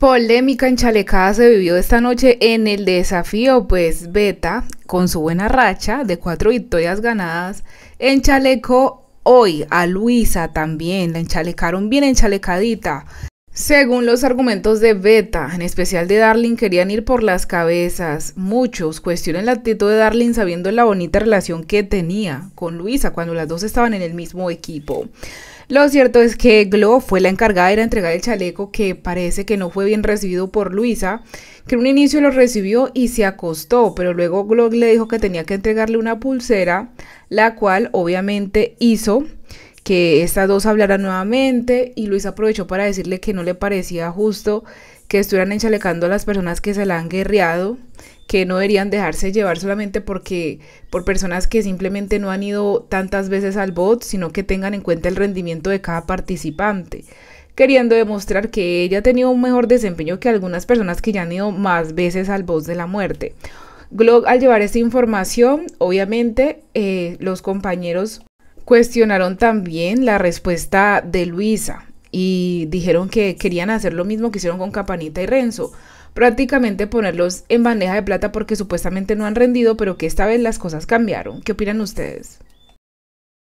Polémica enchalecada se vivió esta noche en el desafío, pues Beta, con su buena racha de cuatro victorias ganadas, enchalecó hoy a Luisa también, la enchalecaron bien enchalecadita. Según los argumentos de Beta, en especial de Darling, querían ir por las cabezas. Muchos cuestionan la actitud de Darling sabiendo la bonita relación que tenía con Luisa cuando las dos estaban en el mismo equipo. Lo cierto es que Glo fue la encargada de entregar el chaleco que parece que no fue bien recibido por Luisa, que en un inicio lo recibió y se acostó, pero luego Glo le dijo que tenía que entregarle una pulsera, la cual obviamente hizo que estas dos hablaran nuevamente y Luis aprovechó para decirle que no le parecía justo que estuvieran enchalecando a las personas que se la han guerreado, que no deberían dejarse llevar solamente porque por personas que simplemente no han ido tantas veces al bot, sino que tengan en cuenta el rendimiento de cada participante, queriendo demostrar que ella ha tenido un mejor desempeño que algunas personas que ya han ido más veces al bot de la muerte. Glock, al llevar esta información, obviamente eh, los compañeros Cuestionaron también la respuesta de Luisa y dijeron que querían hacer lo mismo que hicieron con Campanita y Renzo, prácticamente ponerlos en bandeja de plata porque supuestamente no han rendido, pero que esta vez las cosas cambiaron. ¿Qué opinan ustedes?